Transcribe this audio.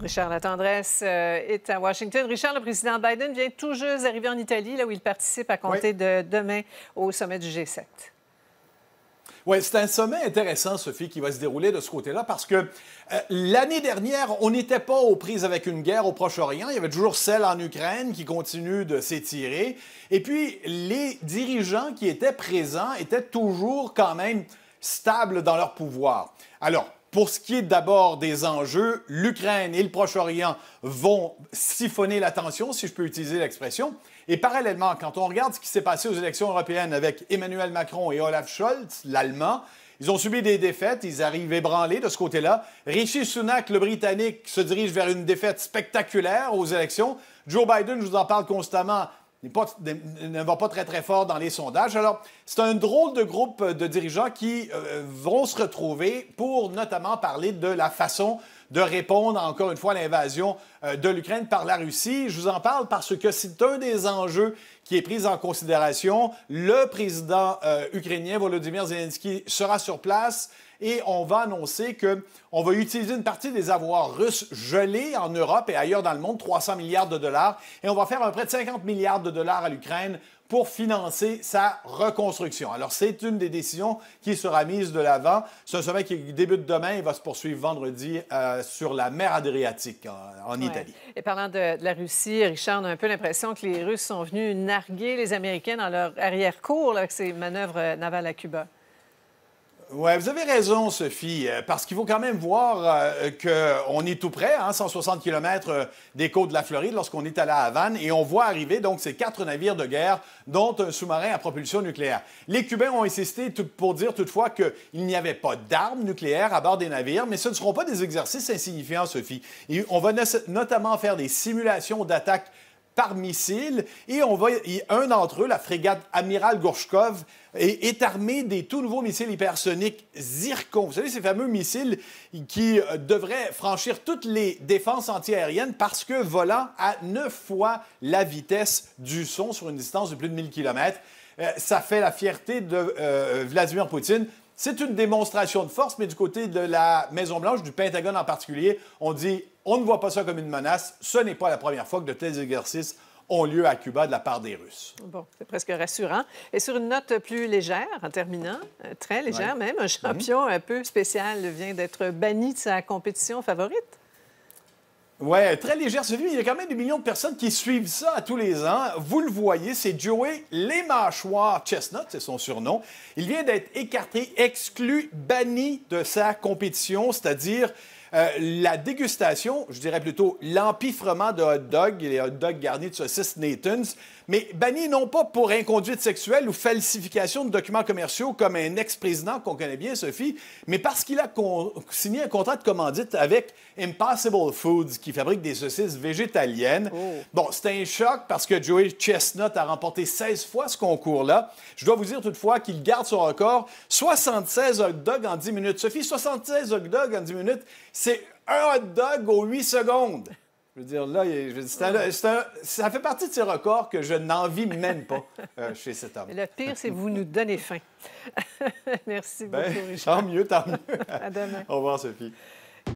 Richard La Tendresse euh, est à Washington. Richard, le président Biden vient tout juste d'arriver en Italie, là où il participe à compter de demain au sommet du G7. Oui, c'est un sommet intéressant, Sophie, qui va se dérouler de ce côté-là parce que euh, l'année dernière, on n'était pas aux prises avec une guerre au Proche-Orient. Il y avait toujours celle en Ukraine qui continue de s'étirer. Et puis, les dirigeants qui étaient présents étaient toujours quand même stables dans leur pouvoir. Alors, pour ce qui est d'abord des enjeux, l'Ukraine et le Proche-Orient vont siphonner l'attention, si je peux utiliser l'expression. Et parallèlement, quand on regarde ce qui s'est passé aux élections européennes avec Emmanuel Macron et Olaf Scholz, l'Allemand, ils ont subi des défaites, ils arrivent ébranlés de ce côté-là. Richie Sunak, le Britannique, se dirige vers une défaite spectaculaire aux élections. Joe Biden, je vous en parle constamment, ne va pas très très fort dans les sondages. Alors, c'est un drôle de groupe de dirigeants qui euh, vont se retrouver pour notamment parler de la façon de répondre encore une fois à l'invasion euh, de l'Ukraine par la Russie. Je vous en parle parce que c'est un des enjeux qui est pris en considération. Le président euh, ukrainien Volodymyr Zelensky sera sur place et on va annoncer que on va utiliser une partie des avoirs russes gelés en Europe et ailleurs dans le monde, 300 milliards de dollars, et on va faire un prêt de 50 milliards de dollars à l'Ukraine pour financer sa reconstruction. Alors, c'est une des décisions qui sera mise de l'avant. C'est un sommet qui débute demain et va se poursuivre vendredi euh, sur la mer Adriatique en, Italie. Et parlant de, la Russie, Richard, on a un peu l'impression que les Russes sont venus narguer les Américains dans leur arrière-cour avec ces manœuvres navales à Cuba. Oui, vous avez raison, Sophie, euh, parce qu'il faut quand même voir euh, qu'on est tout près, hein, 160 km euh, des côtes de la Floride lorsqu'on est à la Havane, et on voit arriver donc ces quatre navires de guerre, dont un sous-marin à propulsion nucléaire. Les Cubains ont insisté pour dire toutefois qu'il n'y avait pas d'armes nucléaires à bord des navires, mais ce ne seront pas des exercices insignifiants, Sophie. on va notamment faire des simulations d'attaques par missile. Et on voit un d'entre eux, la frégate Amiral Gorshkov, est, est armé des tout nouveaux missiles hypersoniques Zircon. Vous savez, ces fameux missiles qui euh, devraient franchir toutes les défenses antiaériennes parce que volant à neuf fois la vitesse du son sur une distance de plus de 1000 km. Euh, ça fait la fierté de euh, Vladimir Poutine. C'est une démonstration de force, mais du côté de la Maison-Blanche, du Pentagone en particulier, on dit on ne voit pas ça comme une menace. Ce n'est pas la première fois que de tels exercices ont lieu à Cuba de la part des Russes. Bon, c'est presque rassurant. Et sur une note plus légère, en terminant, euh, très légère même, un mhm. champion un peu spécial vient d'être banni de sa compétition favorite. Oui, très légère celui. Il y a quand même des millions de personnes qui suivent ça à tous les ans. Vous le voyez, c'est Joey Les Mâchoires Chestnut, c'est son surnom. Il vient d'être écarté, exclu, banni de sa compétition, c'est-à-dire euh, la dégustation, je dirais plutôt l'empiffrement de hot dogs, les hot dogs garnis de saucisses Nathan's, mais banni non pas pour inconduite sexuelle ou falsification de documents commerciaux comme un ex-président qu'on connaît bien, Sophie, mais parce qu'il a signé un contrat de commandite avec Impossible Foods, qui fabrique des saucisses végétaliennes. Oh. Bon, c'est un choc parce que Joey Chestnut a remporté 16 fois ce concours-là. Je dois vous dire toutefois qu'il garde son record. 76 hot dogs en 10 minutes. Sophie, 76 hot dogs en 10 minutes, c'est un hot dog aux 8 secondes. Je veux dire, là, je ça fait partie de ces records que je n'envie même pas euh, chez cet homme. Le pire, c'est que vous nous donnez faim. Merci ben, beaucoup, Richard. Tant mieux, tant mieux. à demain. Au revoir, Sophie.